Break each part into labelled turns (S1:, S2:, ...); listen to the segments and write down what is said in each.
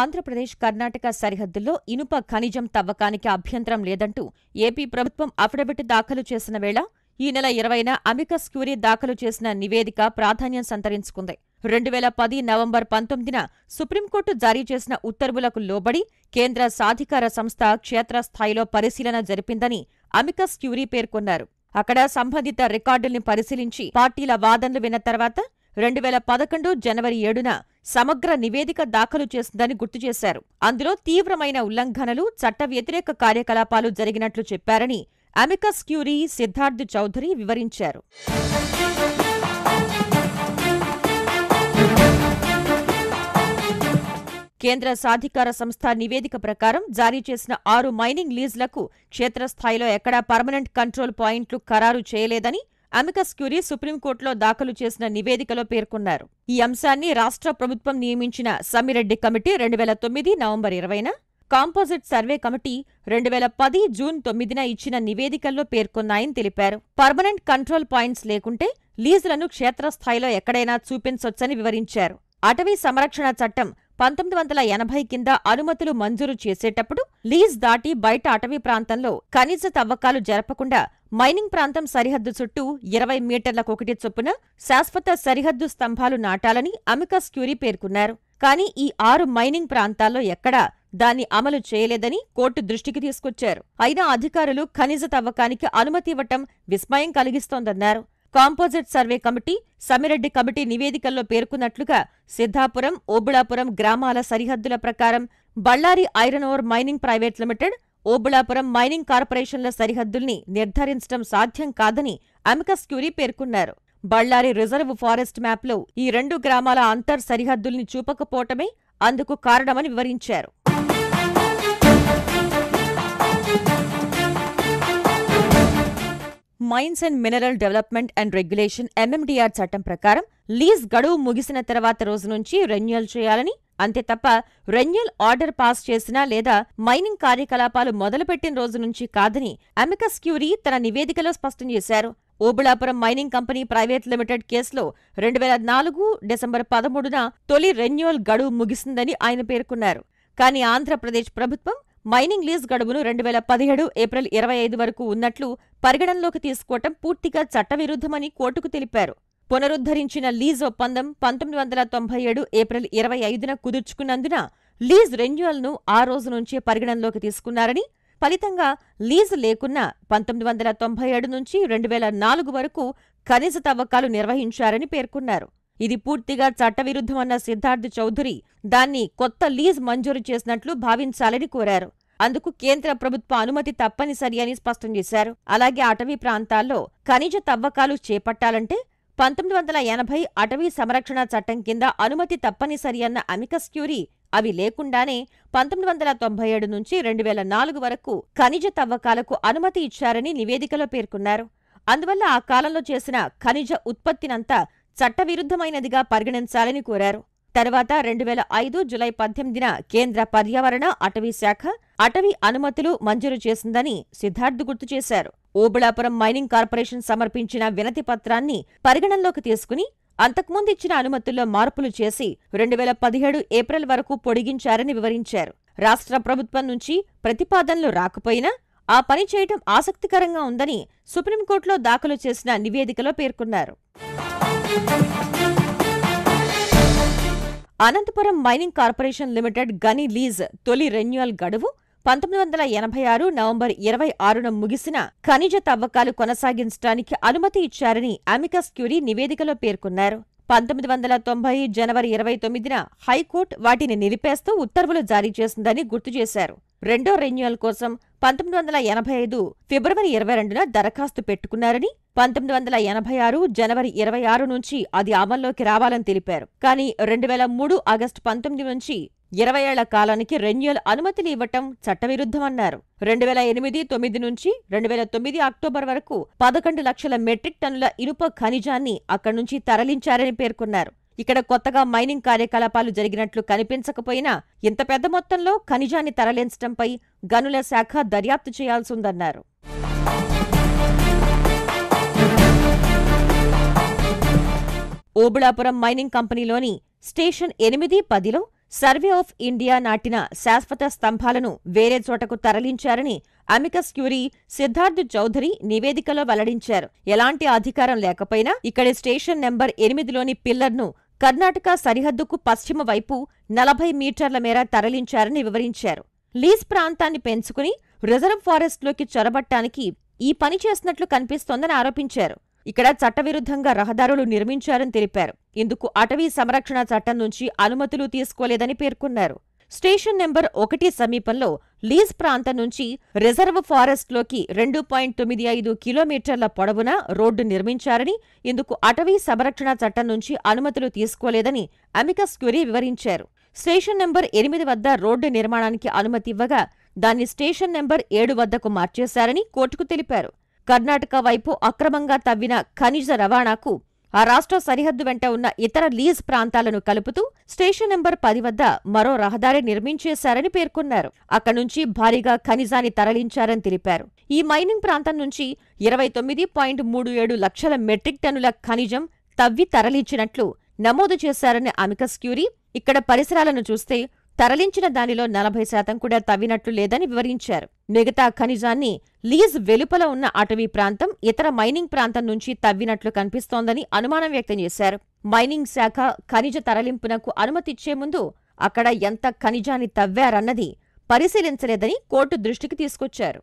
S1: ఆంధ్రప్రదేశ్ కర్ణాటక సరిహద్దుల్లో ఇనుప ఖనిజం తవ్వకానికి అభ్యంతరం లేదంటూ ఏపీ ప్రభుత్వం అఫిడవిట్ దాఖలు చేసిన వేళ ఈ నెల ఇరవైన అమికస్ క్యూరీ దాఖలు చేసిన నివేదిక ప్రాధాన్యం సంతరించుకుంది రెండు వేల పది నవంబర్ పంతొమ్మిదిన సుప్రీంకోర్టు జారీ చేసిన ఉత్తర్వులకు లోబడి కేంద్ర సాధికార సంస్థ క్షేత్రస్థాయిలో పరిశీలన జరిపిందని అమికస్ క్యూరీ పేర్కొన్నారు అక్కడ సంబంధిత రికార్డుల్ని పరిశీలించి పార్టీల వాదనలు విన్న తర్వాత రెండు వేల పదకొండు జనవరి ఏడున సమగ్ర నివేదిక దాఖలు చేసిందని గుర్తు చేశారు అందులో తీవ్రమైన ఉల్లంఘనలు చట్ట వ్యతిరేక కార్యకలాపాలు జరిగినట్లు చెప్పారని అమికస్ క్యూరీ సిద్ధార్థ్ చౌదరి వివరించారు కేంద్ర సాధికార సంస్థ నివేదిక ప్రకారం జారీ చేసిన ఆరు మైనింగ్ లీజ్లకు క్షేత్రస్థాయిలో ఎక్కడా పర్మనెంట్ కంట్రోల్ పాయింట్లు ఖరారు చేయలేదని అమికస్ క్యూరీ సుప్రీంకోర్టులో దాఖలు చేసిన నివేదికలో పేర్కొన్నారు ఈ అంశాన్ని రాష్ట్ర ప్రభుత్వం నియమించిన సమ్మిరెడ్డి కమిటీ రెండు వేల తొమ్మిది నవంబర్ ఇరవైన కాంపోజిట్ సర్వే కమిటీ రెండు వేల పది జూన్ తొమ్మిదిన ఇచ్చిన నివేదికల్లో పేర్కొన్నాయని తెలిపారు పర్మనెంట్ కంట్రోల్ పాయింట్స్ లేకుంటే లీజులను క్షేత్రస్థాయిలో ఎక్కడైనా చూపించొచ్చని వివరించారు అటవీ సంరక్షణ చట్టం పంతొమ్మిది వందల ఎనభై కింద అనుమతులు మంజూరు చేసేటప్పుడు లీజ్ దాటి బయట అటవీ ప్రాంతంలో ఖనిజ తవ్వకాలు జరపకుండా మైనింగ్ ప్రాంతం సరిహద్దు చుట్టూ ఇరవై మీటర్లకు ఒకటి చొప్పున శాశ్వత సరిహద్దు స్తంభాలు నాటాలని అమికస్ క్యూరీ పేర్కొన్నారు కానీ ఈ ఆరు మైనింగ్ ప్రాంతాల్లో ఎక్కడా దాన్ని అమలు చేయలేదని కోర్టు దృష్టికి తీసుకొచ్చారు అయినా అధికారులు ఖనిజ తవ్వకానికి అనుమతి ఇవ్వటం విస్మయం కలిగిస్తోందన్నారు composite survey committee Samireddy committee నివేదికల్లో పేర్కొన్నట్లుగా సిద్ధాపురం ఓబుళాపురం గ్రామాల సరిహద్దుల ప్రకారం Bellary iron ore mining private limited Obulapuram mining కార్పొరేషన్ల సరిహద్దుల్ని నిర్ధారించడం సాధ్యం కాదని అమికస్ క్యూరీ పేర్కొన్నారు బళ్ళారి రిజర్వ్ ఫారెస్ట్ మ్యాప్లో ఈ రెండు గ్రామాల అంతర్ సరిహద్దుల్ని చూపకపోవటమే అందుకు కారణమని వివరించారు mines and mineral development and regulation MMDR చట్టం ప్రకారం లీజ్ గడువు ముగిసిన తర్వాత రోజు నుంచి రెన్యువల్ చేయాలని అంతే తప్ప రెన్యుల్ ఆర్డర్ పాస్ చేసినా లేదా మైనింగ్ కార్యకలాపాలు మొదలుపెట్టిన రోజు నుంచి కాదని అమికస్ క్యూరీ తన నివేదికలో స్పష్టం చేశారు Obulapuram mining company private limited కేసులో రెండు వేల నాలుగు డిసెంబర్ పదమూడున తొలి రెన్యువల్ గడువు ముగిసిందని ఆయన పేర్కొన్నారు కానీ ఆంధ్రప్రదేశ్ ప్రభుత్వం మైనింగ్ లీజ్ గడువును రెండు వేల పదిహేడు ఏప్రిల్ ఇరవై ఐదు వరకు ఉన్నట్లు పరిగణనలోకి తీసుకోవటం పూర్తిగా చట్టవిరుద్ధమని కోర్టుకు తెలిపారు పునరుద్ధరించిన లీజ్ ఒప్పందం పంతొమ్మిది వందల తొంభై ఏడు ఏప్రిల్ ఇరవై ఐదున కుదుర్చుకున్నందున లీజ్ రెన్యువల్ను ఆ రోజు నుంచే పరిగణనలోకి తీసుకున్నారని ఫలితంగా లీజు లేకున్నా పంతొమ్మిది వందల తొంభై ఏడు నుంచి రెండు వేల నాలుగు వరకు కనీస తవ్వకాలు నిర్వహించారని పేర్కొన్నారు ఇది పూర్తిగా చట్టవిరుద్ధమన్న సిద్ధార్థ్ చౌదరి దాన్ని కొత్త లీజ్ మంజూరు చేసినట్లు భావించాలని కోరారు అందుకు కేంద్ర ప్రభుత్వ అనుమతి తప్పనిసరి అని స్పష్టం చేశారు అలాగే అటవీ ప్రాంతాల్లో ఖనిజ తవ్వకాలు చేపట్టాలంటే పంతొమ్మిది వందల ఎనభై అటవీ సంరక్షణ చట్టం కింద అనుమతి తప్పనిసరి అన్న అమికస్ క్యూరీ అవి లేకుండానే పంతొమ్మిది వందల తొంభై ఏడు నుంచి రెండు వేల నాలుగు వరకు ఖనిజ తవ్వకాలకు అనుమతి ఇచ్చారని నివేదికలో పేర్కొన్నారు అందువల్ల ఆ కాలంలో చేసిన ఖనిజ ఉత్పత్తినంతా చట్టవిరుద్ధమైనదిగా పరిగణించాలని కోరారు తర్వాత రెండు వేల ఐదు జులై పద్దెనిమిదిన కేంద్ర పర్యావరణ అటవీ శాఖ అటవీ అనుమతులు మంజూరు చేసిందని సిద్ధార్థ్ గుర్తు చేశారు ఓబుళాపురం మైనింగ్ కార్పొరేషన్ సమర్పించిన వినతి పత్రాన్ని పరిగణనలోకి తీసుకుని అంతకుముందు ఇచ్చిన అనుమతుల్లో మార్పులు చేసి రెండు వేల పదిహేడు ఏప్రిల్ వరకు పొడిగించారని వివరించారు రాష్ట్ర ప్రభుత్వం నుంచి ప్రతిపాదనలు రాకపోయినా ఆ పని చేయటం ఆసక్తికరంగా ఉందని సుప్రీంకోర్టులో దాఖలు చేసిన నివేదికలో పేర్కొన్నారు అనంతపురం మైనింగ్ కార్పొరేషన్ లిమిటెడ్ గని లీజ్ తొలి రెన్యువల్ గడువు పంతొమ్మిది వందల ఎనభై ఆరు నవంబర్ ఇరవై ఆరున ముగిసిన ఖనిజ తవ్వకాలు కొనసాగించడానికి అనుమతి ఇచ్చారని అమికస్ క్యూరీ నివేదికలో పేర్కొన్నారు పంతొమ్మిది వందల తొంభై జనవరి ఇరవై తొమ్మిదిన హైకోర్టు వాటిని నిలిపేస్తూ ఉత్తర్వులు జారీ చేసిందని గుర్తు చేశారు రెండో రెన్యువల్ కోసం పంతొమ్మిది వందల ఎనభై ఐదు ఫిబ్రవరి ఇరవై రెండున దరఖాస్తు పెట్టుకున్నారని పంతొమ్మిది వందల ఎనభై ఆరు జనవరి ఇరవై ఆరు నుంచి అది అమల్లోకి రావాలని తెలిపారు కానీ రెండు వేల మూడు ఆగస్టు పంతొమ్మిది నుంచి ఇరవై ఏళ్ల కాలానికి రెన్యువల్ అనుమతులు ఇవ్వటం చట్టవిరుద్ధమన్నారు రెండు వేల ఎనిమిది తొమ్మిది నుంచి రెండు వేల తొమ్మిది అక్టోబర్ వరకు పదకొండు లక్షల మెట్రిక్ టన్నుల ఇనుప ఖనిజాన్ని అక్కడి నుంచి తరలించారని పేర్కొన్నారు ఇక్కడ కొత్తగా మైనింగ్ కార్యకలాపాలు జరిగినట్లు కనిపించకపోయినా ఇంత పెద్ద మొత్తంలో ఖనిజాన్ని తరలించడంపై గనుల శాఖ దర్యాప్తు చేయాల్సి ఉందన్నారు ఓబుళాపురం మైనింగ్ కంపెనీలోని స్టేషన్ ఎనిమిది పదిలో సర్వే ఆఫ్ ఇండియా నాటిన శాశ్వత స్తంభాలను వేరే చోటకు తరలించారని అమికస్ క్యూరీ సిద్ధార్థ్ చౌదరి నివేదికలో వెల్లడించారు ఎలాంటి అధికారం లేకపోయినా ఇక్కడి స్టేషన్ నెంబర్ ఎనిమిదిలోని పిల్లర్ను కర్ణాటక సరిహద్దుకు పశ్చిమ వైపు నలభై మీటర్ల మేర తరలించారని వివరించారు లీజ్ ప్రాంతాన్ని పెంచుకుని రిజర్వ్ ఫారెస్ట్లోకి చొరబట్టానికి ఈ పని చేసినట్లు కనిపిస్తోందని ఆరోపించారు ఇక్కడ చట్టవిరుద్ధంగా రహదారులు నిర్మించారని తెలిపారు ఇందుకు అటవీ సంరక్షణ చట్టం నుంచి అనుమతులు తీసుకోలేదని పేర్కొన్నారు స్టేషన్ నెంబర్ ఒకటి సమీపంలో లీజ్ ప్రాంతం నుంచి రిజర్వ్ ఫారెస్ట్లోకి రెండు పాయింట్ తొమ్మిది ఐదు కిలోమీటర్ల పొడవున రోడ్డు నిర్మించారని ఇందుకు అటవీ సంరక్షణ చట్టం నుంచి అనుమతులు తీసుకోలేదని అమికస్ క్యూరీ వివరించారు స్టేషన్ నెంబర్ ఎనిమిది వద్ద రోడ్డు నిర్మాణానికి అనుమతి ఇవ్వగా దాన్ని స్టేషన్ నెంబర్ ఏడు వద్దకు మార్చేశారని కోర్టుకు తెలిపారు కర్ణాటక వైపు అక్రమంగా తవ్విన ఖనిజ రవాణాకు ఆ రాష్ట్ర సరిహద్దు వెంట ఉన్న ఇతర లీజ్ ప్రాంతాలను కలుపుతూ స్టేషన్ నెంబర్ పది వద్ద మరో రహదారి నిర్మించేశారని పేర్కొన్నారు అక్కడి నుంచి భారీగా ఖనిజాన్ని తరలించారని తెలిపారు ఈ మైనింగ్ ప్రాంతం నుంచి ఇరవై తొమ్మిది పాయింట్ మూడు ఏడు లక్షల మెట్రిక్ టన్నుల ఖనిజం తవ్వి తరలించినట్లు నమోదు చేశారని అమికస్ క్యూరీ ఇక్కడ పరిసరాలను చూస్తే తరలించిన దానిలో నలభై శాతం కూడా తవ్వినట్లు లేదని వివరించారు మిగతా ఖనిజాన్ని లీజ్ వెలుపల ఉన్న అటవీ ప్రాంతం ఇతర మైనింగ్ ప్రాంతం నుంచి తవ్వినట్లు కనిపిస్తోందని అనుమానం వ్యక్తం చేశారు మైనింగ్ శాఖ ఖనిజ తరలింపునకు అనుమతిచ్చే ముందు అక్కడ ఎంత ఖనిజాన్ని తవ్వారన్నది పరిశీలించలేదని కోర్టు దృష్టికి తీసుకొచ్చారు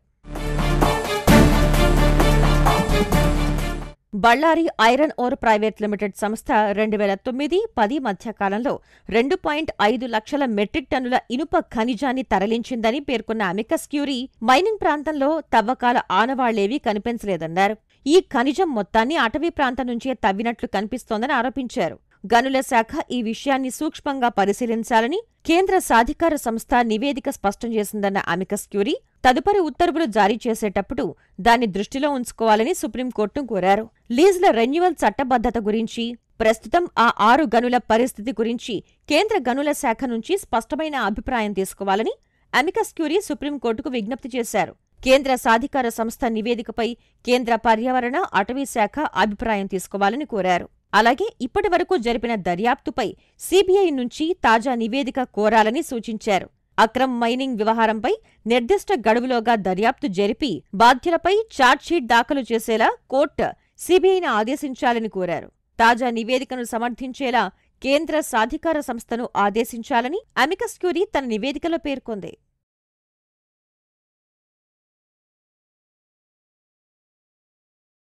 S1: Bellary iron ore private limited సంస్థ రెండు వేల తొమ్మిది పది మధ్య కాలంలో రెండు పాయింట్ ఐదు లక్షల మెట్రిక్ టన్నుల ఇనుప ఖనిజాన్ని తరలించిందని పేర్కొన్న అమికస్ క్యూరీ మైనింగ్ ప్రాంతంలో తవ్వకాల ఆనవాళ్లేవీ కనిపించలేదన్నారు ఈ ఖనిజం మొత్తాన్ని అటవీ ప్రాంతం నుంచే తవ్వినట్లు కనిపిస్తోందని ఆరోపించారు గనుల శాఖ ఈ విషయాన్ని సూక్ష్మంగా పరిశీలించాలని కేంద్ర సాధికార సంస్థ నివేదిక స్పష్టం చేసిందన్న అమికస్ క్యూరీ తదుపరి ఉత్తర్వులు జారీ చేసేటప్పుడు దాన్ని దృష్టిలో ఉంచుకోవాలని సుప్రీంకోర్టును కోరారు లీజ్ల రెన్యువల్ చట్టబద్ధత గురించి ప్రస్తుతం ఆ ఆరు గనుల పరిస్థితి గురించి కేంద్ర గనుల శాఖ నుంచి స్పష్టమైన అభిప్రాయం తీసుకోవాలని అమికస్ క్యూరీ సుప్రీంకోర్టుకు విజ్ఞప్తి చేశారు కేంద్ర సాధికార సంస్థ నివేదికపై కేంద్ర పర్యావరణ అటవీ శాఖ అభిప్రాయం తీసుకోవాలని కోరారు అలాగే ఇప్పటి జరిపిన దర్యాప్తుపై సీబీఐ నుంచి తాజా నివేదిక కోరాలని సూచించారు అక్రమ్ మైనింగ్ వ్యవహారంపై నిర్దిష్ట గడువులోగా దర్యాప్తు జరిపి బాధ్యులపై ఛార్జ్షీట్ దాఖలు చేసేలా కోర్టు సిబిఐని ఆదేశించాలని కోరారు తాజా నివేదికను సమర్థించేలా కేంద్ర సాధికార సంస్థను ఆదేశించాలని అమికస్ క్యూరీ తన నివేదికలో పేర్కొంది